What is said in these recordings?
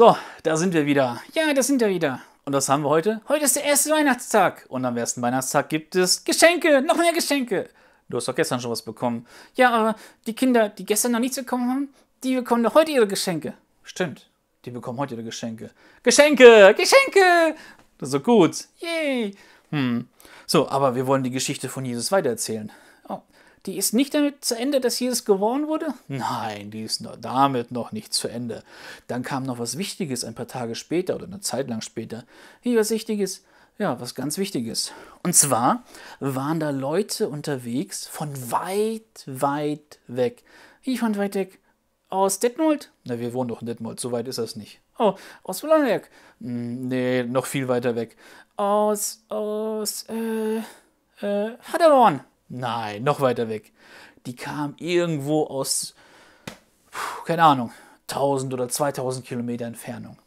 So, da sind wir wieder. Ja, da sind wir wieder. Und was haben wir heute? Heute ist der erste Weihnachtstag. Und am ersten Weihnachtstag gibt es Geschenke, noch mehr Geschenke. Du hast doch gestern schon was bekommen. Ja, aber die Kinder, die gestern noch nichts bekommen haben, die bekommen doch heute ihre Geschenke. Stimmt, die bekommen heute ihre Geschenke. Geschenke, Geschenke! Das ist doch gut. Yay! Hm. So, aber wir wollen die Geschichte von Jesus weitererzählen. Oh. Die ist nicht damit zu Ende, dass Jesus geboren wurde? Nein, die ist damit noch nicht zu Ende. Dann kam noch was Wichtiges ein paar Tage später oder eine Zeit lang später. Wie was Wichtiges? Ja, was ganz Wichtiges. Und zwar waren da Leute unterwegs von weit, weit weg. Wie von weit weg? Aus Detmold? Na, wir wohnen doch in Detmold, so weit ist das nicht. Oh, aus Wollenberg? Hm, nee, noch viel weiter weg. Aus, aus, äh, äh, Paderborn. Nein, noch weiter weg. Die kam irgendwo aus, keine Ahnung, 1000 oder 2000 Kilometer Entfernung.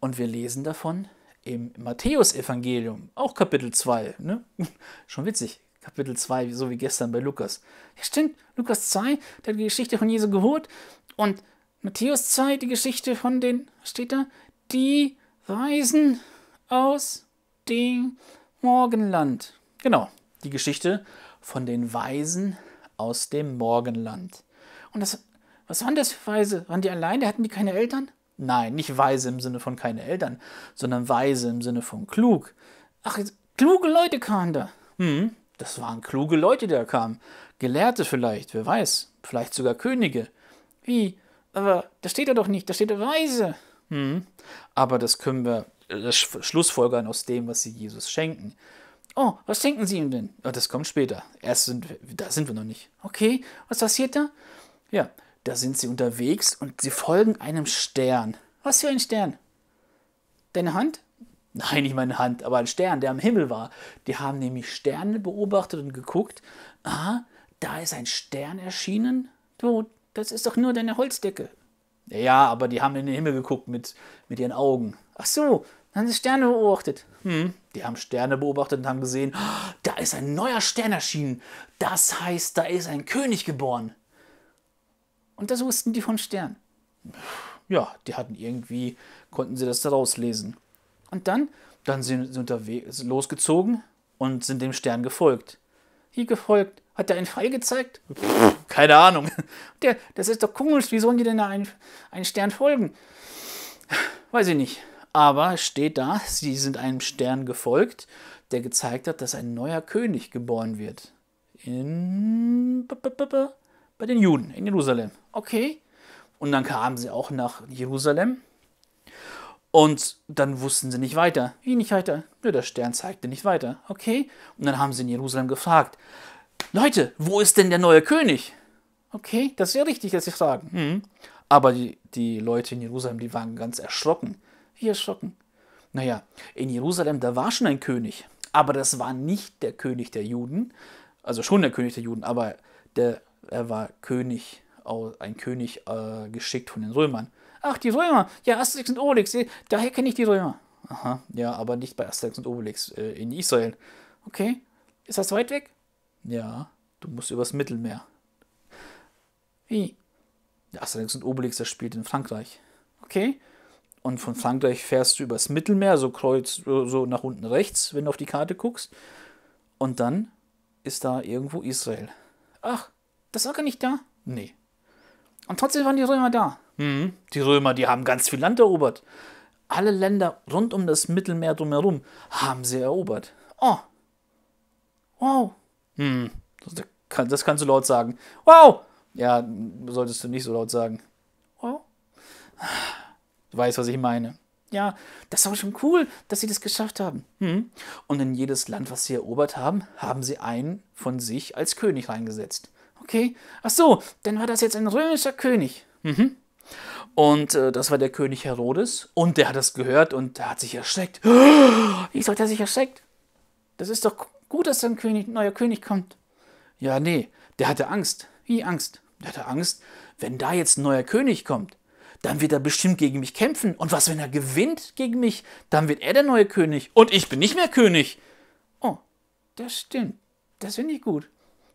Und wir lesen davon im Matthäusevangelium, auch Kapitel 2. Ne? Schon witzig, Kapitel 2, so wie gestern bei Lukas. Ja, stimmt, Lukas 2, der hat die Geschichte von Jesu Geburt. Und Matthäus 2, die Geschichte von den, steht da, die Reisen aus dem Morgenland. Genau, die Geschichte von den Weisen aus dem Morgenland. Und das, was waren das für Weise? Waren die alleine? Hatten die keine Eltern? Nein, nicht weise im Sinne von keine Eltern, sondern weise im Sinne von klug. Ach, kluge Leute kamen da. Hm, das waren kluge Leute, die da kamen. Gelehrte vielleicht, wer weiß. Vielleicht sogar Könige. Wie? Aber da steht er doch nicht, da steht er weise. Hm, aber das können wir das schlussfolgern aus dem, was sie Jesus schenken. Oh, was denken Sie ihm denn? Oh, das kommt später. Erst sind wir, da sind wir noch nicht. Okay, was passiert da? Ja, da sind sie unterwegs und sie folgen einem Stern. Was für ein Stern? Deine Hand? Nein, nicht meine Hand, aber ein Stern, der am Himmel war. Die haben nämlich Sterne beobachtet und geguckt. Ah, da ist ein Stern erschienen. Du, das ist doch nur deine Holzdecke. Ja, aber die haben in den Himmel geguckt mit, mit ihren Augen. Ach so, dann haben sie Sterne beobachtet. Hm. Die haben Sterne beobachtet und haben gesehen, ah, da ist ein neuer Stern erschienen. Das heißt, da ist ein König geboren. Und das wussten die von Stern. Ja, die hatten irgendwie, konnten sie das daraus lesen. Und dann, dann sind sie unterwegs, losgezogen und sind dem Stern gefolgt. Wie gefolgt? Hat er einen Pfeil gezeigt? keine Ahnung. Der, das ist doch komisch. Wie sollen die denn da einen, einen Stern folgen? Weiß ich nicht. Aber steht da, sie sind einem Stern gefolgt, der gezeigt hat, dass ein neuer König geboren wird. In, bei den Juden in Jerusalem. Okay. Und dann kamen sie auch nach Jerusalem. Und dann wussten sie nicht weiter. Wie nicht weiter? Nö, der Stern zeigte nicht weiter. Okay. Und dann haben sie in Jerusalem gefragt: Leute, wo ist denn der neue König? Okay, das ist ja richtig, dass sie fragen. Mhm. Aber die, die Leute in Jerusalem, die waren ganz erschrocken. Wie erschrocken. Naja, in Jerusalem, da war schon ein König, aber das war nicht der König der Juden, also schon der König der Juden, aber der, er war König, ein König äh, geschickt von den Römern. Ach, die Römer, ja, Asterix und Obelix, eh, daher kenne ich die Römer. Aha, ja, aber nicht bei Asterix und Obelix äh, in Israel. Okay, ist das weit weg? Ja, du musst übers Mittelmeer. Wie? Asterix und Obelix, das spielt in Frankreich. Okay, und von Frankreich fährst du übers Mittelmeer, so kreuz, so nach unten rechts, wenn du auf die Karte guckst. Und dann ist da irgendwo Israel. Ach, das war gar nicht da? Nee. Und trotzdem waren die Römer da. Mhm. Die Römer, die haben ganz viel Land erobert. Alle Länder rund um das Mittelmeer drumherum haben sie erobert. Oh. Wow. Mhm. Das, kann, das kannst du laut sagen. Wow. Ja, solltest du nicht so laut sagen. Wow. Du weißt, was ich meine. Ja, das ist aber schon cool, dass sie das geschafft haben. Hm. Und in jedes Land, was sie erobert haben, haben sie einen von sich als König reingesetzt. Okay, ach so, dann war das jetzt ein römischer König. Mhm. Und äh, das war der König Herodes. Und der hat das gehört und der hat sich erschreckt. Wie soll der sich erschreckt? Das ist doch gut, dass da ein, König, ein neuer König kommt. Ja, nee, der hatte Angst. Wie Angst? Der hatte Angst, wenn da jetzt ein neuer König kommt, dann wird er bestimmt gegen mich kämpfen. Und was, wenn er gewinnt gegen mich? Dann wird er der neue König. Und ich bin nicht mehr König. Oh, das stimmt. Das finde ich gut.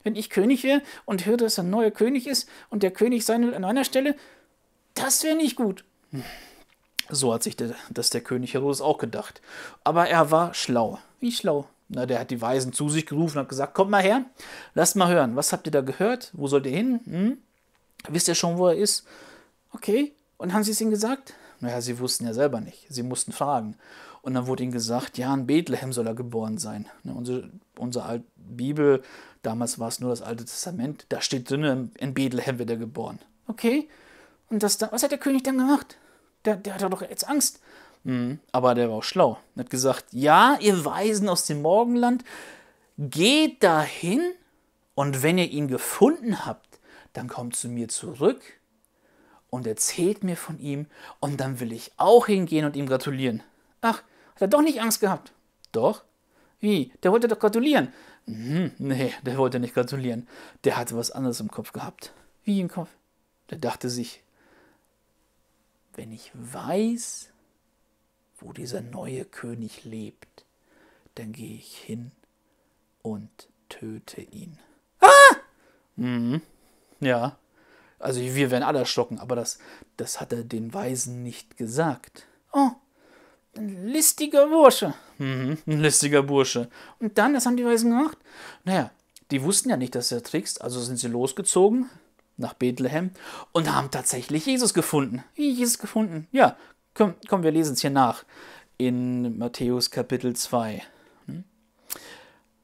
Wenn ich König wäre und höre, dass ein neuer König ist und der König sein will an einer Stelle, das wäre nicht gut. So hat sich der, das der König Herodes auch gedacht. Aber er war schlau. Wie schlau? Na, der hat die Weisen zu sich gerufen und hat gesagt: Kommt mal her, lasst mal hören. Was habt ihr da gehört? Wo sollt ihr hin? Hm? Wisst ihr schon, wo er ist? Okay, und haben sie es ihnen gesagt? Naja, sie wussten ja selber nicht. Sie mussten fragen. Und dann wurde ihnen gesagt, ja, in Bethlehem soll er geboren sein. Ne, unsere, unsere alte Bibel, damals war es nur das Alte Testament, da steht drin, in Bethlehem wird er geboren. Okay? Und das, was hat der König dann gemacht? Der, der hatte doch jetzt Angst. Mhm, aber der war auch schlau. Er hat gesagt, ja, ihr Weisen aus dem Morgenland, geht dahin und wenn ihr ihn gefunden habt, dann kommt zu mir zurück und erzählt mir von ihm und dann will ich auch hingehen und ihm gratulieren. Ach, hat er doch nicht Angst gehabt? Doch. Wie? Der wollte doch gratulieren. Hm, nee, der wollte nicht gratulieren. Der hatte was anderes im Kopf gehabt. Wie im Kopf? Der dachte sich, wenn ich weiß, wo dieser neue König lebt, dann gehe ich hin und töte ihn. Ah! Mhm. Ja, also wir werden alle erschrocken, aber das, das hat er den Weisen nicht gesagt. Oh, ein listiger Bursche. Mhm, ein listiger Bursche. Und dann, was haben die Weisen gemacht? Naja, die wussten ja nicht, dass er trickst, also sind sie losgezogen nach Bethlehem und haben tatsächlich Jesus gefunden. Jesus gefunden. Ja, komm, komm wir lesen es hier nach in Matthäus Kapitel 2. Hm?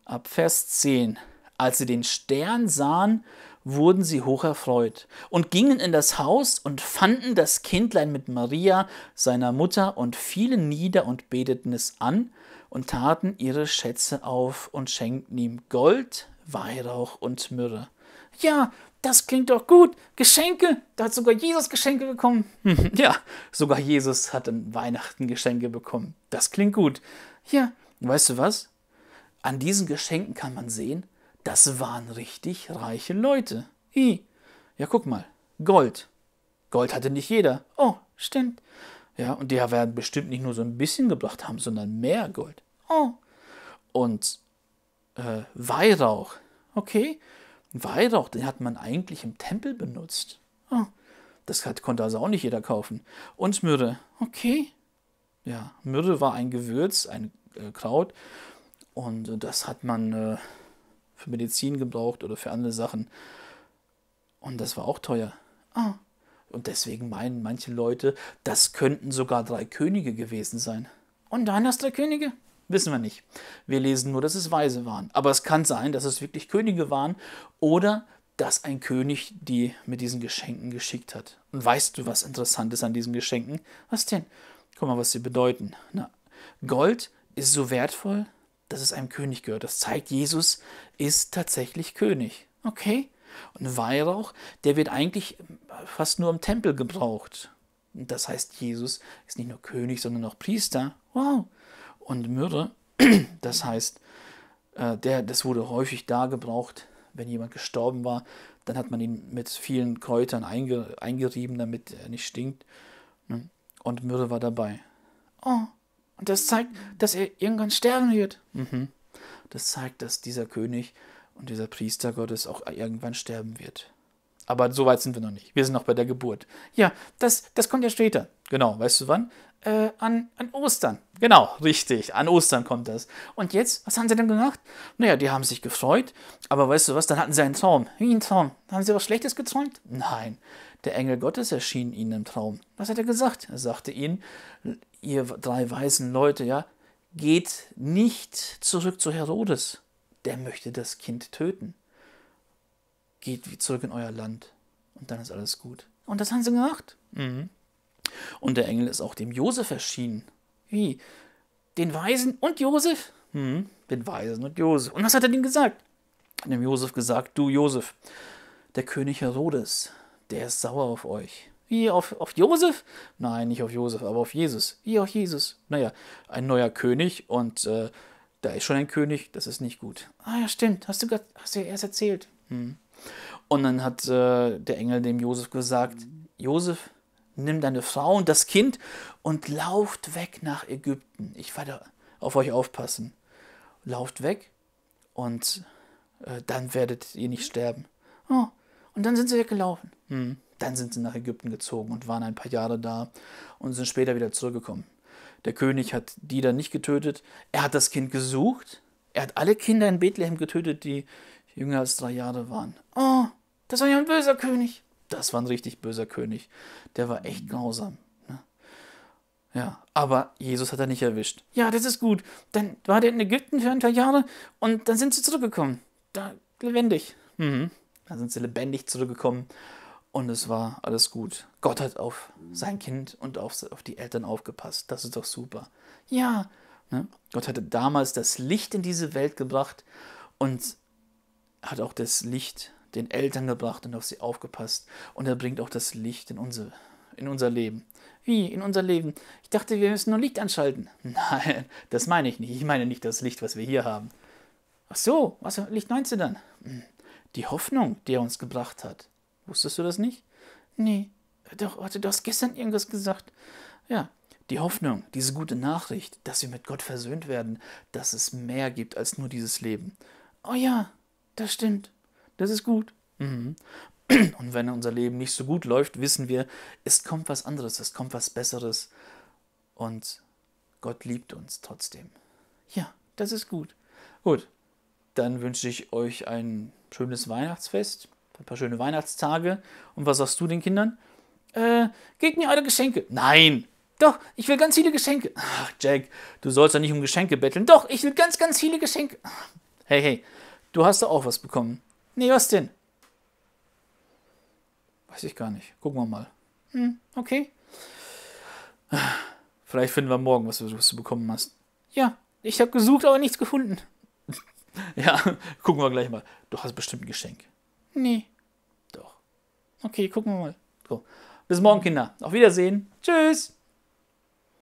Ab Vers 10. Als sie den Stern sahen, wurden sie hoch erfreut und gingen in das Haus und fanden das Kindlein mit Maria, seiner Mutter, und fielen nieder und beteten es an und taten ihre Schätze auf und schenkten ihm Gold, Weihrauch und Myrrhe. Ja, das klingt doch gut. Geschenke, da hat sogar Jesus Geschenke bekommen. ja, sogar Jesus hat an Weihnachten Geschenke bekommen. Das klingt gut. Ja, weißt du was? An diesen Geschenken kann man sehen, das waren richtig reiche Leute. I. Ja, guck mal. Gold. Gold hatte nicht jeder. Oh, stimmt. Ja, und die werden bestimmt nicht nur so ein bisschen gebracht haben, sondern mehr Gold. Oh. Und äh, Weihrauch. Okay. Weihrauch, den hat man eigentlich im Tempel benutzt. Oh. Das hat, konnte also auch nicht jeder kaufen. Und Myrrhe. Okay. Ja, Myrrhe war ein Gewürz, ein äh, Kraut. Und äh, das hat man äh, für Medizin gebraucht oder für andere Sachen. Und das war auch teuer. Ah. Und deswegen meinen manche Leute, das könnten sogar drei Könige gewesen sein. Und dann das drei Könige? Wissen wir nicht. Wir lesen nur, dass es Weise waren. Aber es kann sein, dass es wirklich Könige waren oder dass ein König die mit diesen Geschenken geschickt hat. Und weißt du, was interessant ist an diesen Geschenken? Was denn? Guck mal, was sie bedeuten. Na, Gold ist so wertvoll dass es einem König gehört. Das zeigt, Jesus ist tatsächlich König. Okay? Und Weihrauch, der wird eigentlich fast nur im Tempel gebraucht. Das heißt, Jesus ist nicht nur König, sondern auch Priester. Wow! Und Myrrhe, das heißt, äh, der, das wurde häufig da gebraucht, wenn jemand gestorben war. Dann hat man ihn mit vielen Kräutern eingerieben, damit er nicht stinkt. Und Myrrhe war dabei. Oh, das zeigt, dass er irgendwann sterben wird. Mhm. Das zeigt, dass dieser König und dieser Priester Gottes auch irgendwann sterben wird. Aber so weit sind wir noch nicht. Wir sind noch bei der Geburt. Ja, das, das kommt ja später. Genau, weißt du wann? Äh, an, an Ostern. Genau, richtig. An Ostern kommt das. Und jetzt, was haben sie denn gemacht? Naja, die haben sich gefreut, aber weißt du was, dann hatten sie einen Traum. Wie ein Traum. Haben sie was Schlechtes geträumt? Nein. Der Engel Gottes erschien ihnen im Traum. Was hat er gesagt? Er sagte ihnen, ihr drei weisen Leute, ja, geht nicht zurück zu Herodes, der möchte das Kind töten. Geht zurück in euer Land und dann ist alles gut. Und das haben sie gemacht. Mhm. Und der Engel ist auch dem Josef erschienen. Wie? Den Weisen und Josef? Mhm. Den Weisen und Josef. Und was hat er dem gesagt? dem Josef gesagt, du Josef, der König Herodes, der ist sauer auf euch. Wie auf, auf Josef? Nein, nicht auf Josef, aber auf Jesus. Wie auf Jesus. Naja, ein neuer König und äh, da ist schon ein König, das ist nicht gut. Ah ja, stimmt, hast du, grad, hast du erst erzählt. Hm. Und dann hat äh, der Engel dem Josef gesagt, Josef, nimm deine Frau und das Kind und lauft weg nach Ägypten. Ich werde auf euch aufpassen. Lauft weg und äh, dann werdet ihr nicht sterben. Oh, und dann sind sie weggelaufen. Hm. Dann sind sie nach Ägypten gezogen und waren ein paar Jahre da und sind später wieder zurückgekommen. Der König hat die dann nicht getötet. Er hat das Kind gesucht. Er hat alle Kinder in Bethlehem getötet, die jünger als drei Jahre waren. Oh, das war ja ein böser König. Das war ein richtig böser König. Der war echt mhm. grausam. Ne? Ja, aber Jesus hat er nicht erwischt. Ja, das ist gut. Dann war der in Ägypten für ein paar Jahre und dann sind sie zurückgekommen. Da lebendig. Mhm. Dann sind sie lebendig zurückgekommen und es war alles gut. Gott hat auf sein Kind und auf, auf die Eltern aufgepasst. Das ist doch super. Ja, ne? Gott hatte damals das Licht in diese Welt gebracht und hat auch das Licht den Eltern gebracht und auf sie aufgepasst. Und er bringt auch das Licht in, unsere, in unser Leben. Wie? In unser Leben? Ich dachte, wir müssen nur Licht anschalten. Nein, das meine ich nicht. Ich meine nicht das Licht, was wir hier haben. Ach so, was Licht meinst du dann? Hm. Die Hoffnung, die er uns gebracht hat. Wusstest du das nicht? Nee, äh, doch, warte, du hast gestern irgendwas gesagt. Ja, die Hoffnung, diese gute Nachricht, dass wir mit Gott versöhnt werden, dass es mehr gibt als nur dieses Leben. Oh ja, das stimmt. Das ist gut. Mhm. Und wenn unser Leben nicht so gut läuft, wissen wir, es kommt was anderes, es kommt was Besseres. Und Gott liebt uns trotzdem. Ja, das ist gut. Gut, dann wünsche ich euch ein schönes Weihnachtsfest ein paar schöne Weihnachtstage. Und was sagst du den Kindern? Äh, gib mir alle Geschenke. Nein, doch, ich will ganz viele Geschenke. Ach, Jack, du sollst doch nicht um Geschenke betteln. Doch, ich will ganz, ganz viele Geschenke. Hey, hey, du hast da auch was bekommen. Nee, was denn? Weiß ich gar nicht. Gucken wir mal. Hm, okay. Vielleicht finden wir morgen, was du, was du bekommen hast. Ja, ich habe gesucht, aber nichts gefunden. ja, gucken wir gleich mal. Du hast bestimmt ein Geschenk. Nee. Okay, gucken wir mal. So. Bis morgen, Kinder. Auf Wiedersehen. Tschüss.